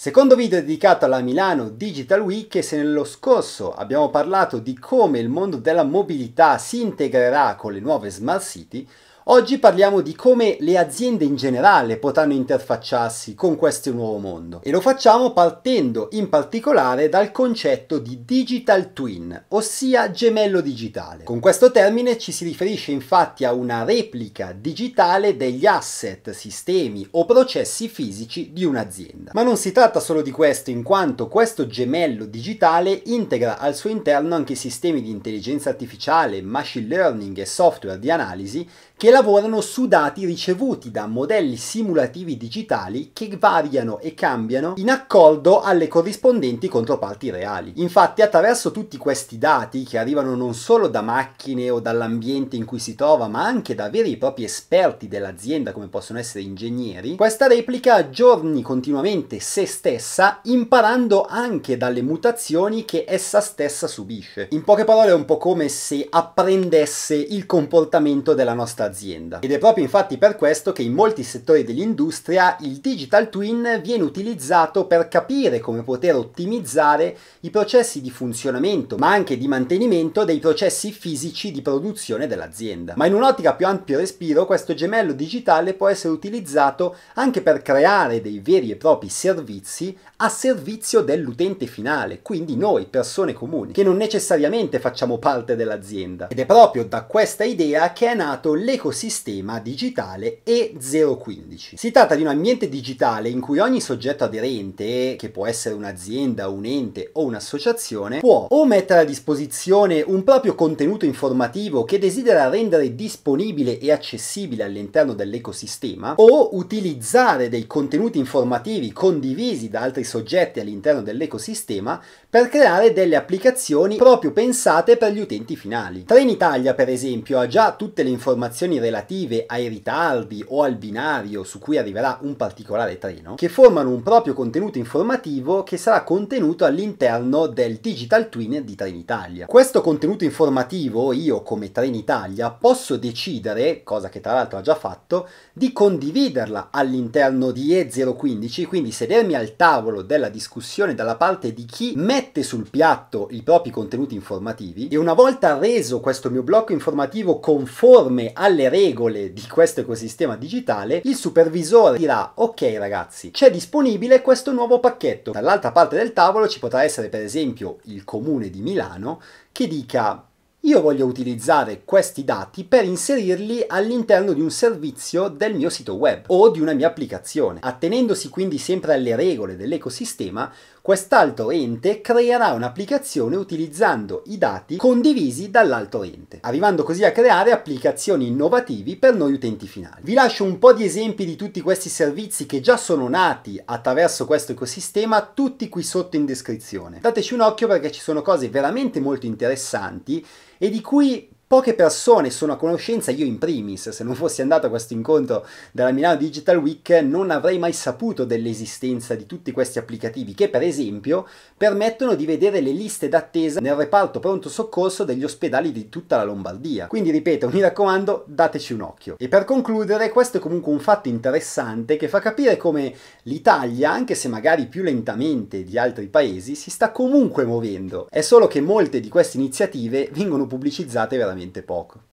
Secondo video dedicato alla Milano Digital Week e se nello scorso abbiamo parlato di come il mondo della mobilità si integrerà con le nuove smart city, Oggi parliamo di come le aziende in generale potranno interfacciarsi con questo nuovo mondo e lo facciamo partendo in particolare dal concetto di digital twin, ossia gemello digitale. Con questo termine ci si riferisce infatti a una replica digitale degli asset, sistemi o processi fisici di un'azienda. Ma non si tratta solo di questo in quanto questo gemello digitale integra al suo interno anche sistemi di intelligenza artificiale, machine learning e software di analisi che la lavorano su dati ricevuti da modelli simulativi digitali che variano e cambiano in accordo alle corrispondenti controparti reali. Infatti attraverso tutti questi dati che arrivano non solo da macchine o dall'ambiente in cui si trova, ma anche da veri e propri esperti dell'azienda come possono essere ingegneri, questa replica aggiorni continuamente se stessa imparando anche dalle mutazioni che essa stessa subisce. In poche parole è un po' come se apprendesse il comportamento della nostra azienda dell'azienda. Ed è proprio infatti per questo che in molti settori dell'industria il digital twin viene utilizzato per capire come poter ottimizzare i processi di funzionamento, ma anche di mantenimento dei processi fisici di produzione dell'azienda. Ma in un'ottica più ampio respiro, questo gemello digitale può essere utilizzato anche per creare dei veri e propri servizi a servizio dell'utente finale, quindi noi, persone comuni, che non necessariamente facciamo parte dell'azienda. Ed è proprio da questa idea che è nato l'ecosistema sistema digitale E015. Si tratta di un ambiente digitale in cui ogni soggetto aderente, che può essere un'azienda, un ente o un'associazione, può o mettere a disposizione un proprio contenuto informativo che desidera rendere disponibile e accessibile all'interno dell'ecosistema, o utilizzare dei contenuti informativi condivisi da altri soggetti all'interno dell'ecosistema per creare delle applicazioni proprio pensate per gli utenti finali. Trenitalia, per esempio, ha già tutte le informazioni relative ai ritardi o al binario su cui arriverà un particolare treno, che formano un proprio contenuto informativo che sarà contenuto all'interno del Digital Twin di Trenitalia. Questo contenuto informativo io come Trenitalia posso decidere, cosa che tra l'altro ha già fatto, di condividerla all'interno di E015, quindi sedermi al tavolo della discussione dalla parte di chi mette sul piatto i propri contenuti informativi e una volta reso questo mio blocco informativo conforme alle regole di questo ecosistema digitale, il supervisore dirà ok ragazzi, c'è disponibile questo nuovo pacchetto. Dall'altra parte del tavolo ci potrà essere per esempio il comune di Milano che dica io voglio utilizzare questi dati per inserirli all'interno di un servizio del mio sito web o di una mia applicazione. Attenendosi quindi sempre alle regole dell'ecosistema, Quest'altro ente creerà un'applicazione utilizzando i dati condivisi dall'altro ente, arrivando così a creare applicazioni innovativi per noi utenti finali. Vi lascio un po' di esempi di tutti questi servizi che già sono nati attraverso questo ecosistema, tutti qui sotto in descrizione. Dateci un occhio perché ci sono cose veramente molto interessanti e di cui Poche persone sono a conoscenza, io in primis, se non fossi andato a questo incontro della Milano Digital Week non avrei mai saputo dell'esistenza di tutti questi applicativi che per esempio permettono di vedere le liste d'attesa nel reparto pronto soccorso degli ospedali di tutta la Lombardia. Quindi ripeto, mi raccomando, dateci un occhio. E per concludere, questo è comunque un fatto interessante che fa capire come l'Italia, anche se magari più lentamente di altri paesi, si sta comunque muovendo. È solo che molte di queste iniziative vengono pubblicizzate veramente veramente poco.